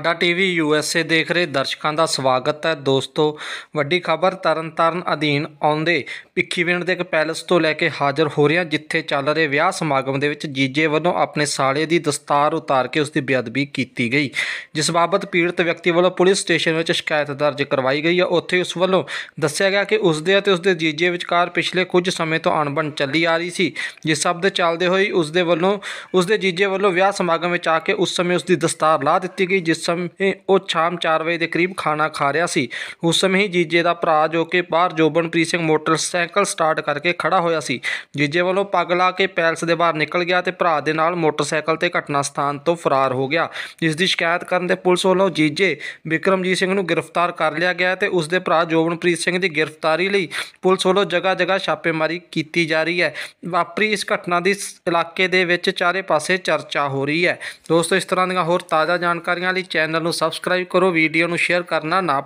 ਸਾਡਾ TV USA ਦੇਖ ਰਹੇ ਦਰਸ਼ਕਾਂ ਦਾ ਸਵਾਗਤ ਹੈ ਦੋਸਤੋ ਵੱਡੀ ਖਬਰ ਤਰਨਤਾਰਨ ਅਧੀਨ ਆਉਂਦੇ ਪਿੱਖੀਵਿੰਡ ਦੇ ਇੱਕ ਪੈਲਸ ਤੋਂ ਲੈ ਕੇ ਹਾਜ਼ਰ ਹੋ ਰਿਹਾ ਜਿੱਥੇ ਚੱਲ ਰਹੇ ਵਿਆਹ ਸਮਾਗਮ ਦੇ ਵਿੱਚ ਜੀਜੇ ਵੱਲੋਂ ਆਪਣੇ ਸਾਲੇ ਦੀ ਦਸਤਾਰ ਉਤਾਰ ਕੇ ਉਸ ਦੀ ਬੇਅਦਬੀ ਕੀਤੀ ਗਈ ਜਿਸ ਬਾਬਤ ਪੀੜਤ ਵਿਅਕਤੀ ਵੱਲੋਂ ਪੁਲਿਸ ਸਟੇਸ਼ਨ ਵਿੱਚ ਸ਼ਿਕਾਇਤ ਦਰਜ ਕਰਵਾਈ ਗਈ ਹੈ ਉੱਥੇ ਉਸ ਵੱਲੋਂ ਦੱਸਿਆ ਗਿਆ ਕਿ ਉਸ ਦੇ ਅਤੇ ਉਸ ਦੇ ਜੀਜੇ ਵਿਚਕਾਰ ਪਿਛਲੇ ਕੁਝ ਸਮੇਂ ਤੋਂ ਅਣਬਣ ਚੱਲੀ ਆ ਰਹੀ ਸੀ ਜਿਸ ਸਭ ਦੇ ਚੱਲਦੇ ਹੋਏ ਉਸ ਦੇ ਵੱਲੋਂ ਉਸ ਦੇ ਜੀਜੇ ਵੱਲੋਂ ਵਿਆਹ ਸਮਾਗਮ ਵਿੱਚ ਆ ਕੇ ਉਸ ਸਮੇਂ ਉਸ ਦੀ ਦਸਤਾਰ ਲਾ ਦਿੱਤੀ ਗਈ ਜਿਸ ਸਮੇਂ ਉਹ ਸ਼ਾਮ 4 ਵਜੇ ਦੇ ਕਰੀਬ ਖਾਣਾ ਖਾ ਰਿਹਾ ਸੀ ਉਸ ਸਮੇਂ ਹੀ ਜੀਜੇ ਦਾ ਭਰਾ ਜੋ ਕਿ ਬਾਹਰ ਜੋਬਨਪ੍ਰੀਤ ਸਿੰਘ ਮੋਟਰਸਾਈਕਲ ਸਟਾਰਟ ਕਰਕੇ ਖੜਾ ਹੋਇਆ ਸੀ ਜੀਜੇ ਵੱਲੋਂ ਪੱਗ ਲਾ ਕੇ ਪੈਲਸ ਦੇ ਬਾਹਰ ਨਿਕਲ ਗਿਆ ਤੇ ਭਰਾ ਦੇ ਨਾਲ ਮੋਟਰਸਾਈਕਲ ਤੇ ਘਟਨਾ ਸਥਾਨ ਤੋਂ ਫਰਾਰ ਹੋ ਗਿਆ ਜਿਸ ਦੀ ਸ਼ਿਕਾਇਤ ਕਰਨ ਤੇ ਪੁਲਿਸ ਵੱਲੋਂ ਜੀਜੇ ਵਿਕਰਮਜੀਤ ਸਿੰਘ ਨੂੰ ਗ੍ਰਿਫਤਾਰ ਕਰ ਲਿਆ ਗਿਆ ਤੇ ਉਸ ਦੇ ਭਰਾ ਜੋਬਨਪ੍ਰੀਤ ਸਿੰਘ ਦੀ ਗ੍ਰਿਫਤਾਰੀ ਲਈ ਪੁਲਿਸ ਵੱਲੋਂ ਜਗ੍ਹਾ-ਜਗ੍ਹਾ ਛਾਪੇਮਾਰੀ ਕੀਤੀ ਜਾ ਰਹੀ ਹੈ ਵਾਪਰੀ ਇਸ ਘਟਨਾ ਦੀ ਇਲਾਕੇ ਦੇ ਵਿੱਚ ਚਾਰੇ ਪਾਸੇ ਚਰਚਾ ਹੋ ਰਹੀ ਹੈ ਦੋਸਤੋ ਇਸ ਤਰ੍ਹਾਂ ਦੀਆਂ ਹੋਰ ਤਾਜ਼ਾ ਜਾਣਕਾਰੀਆਂ ਲਈ ਚੈਨਲ ਨੂੰ ਸਬਸਕ੍ਰਾਈਬ ਕਰੋ ਵੀਡੀਓ ਨੂੰ ਸ਼ੇਅਰ ਕਰਨਾ ਨਾ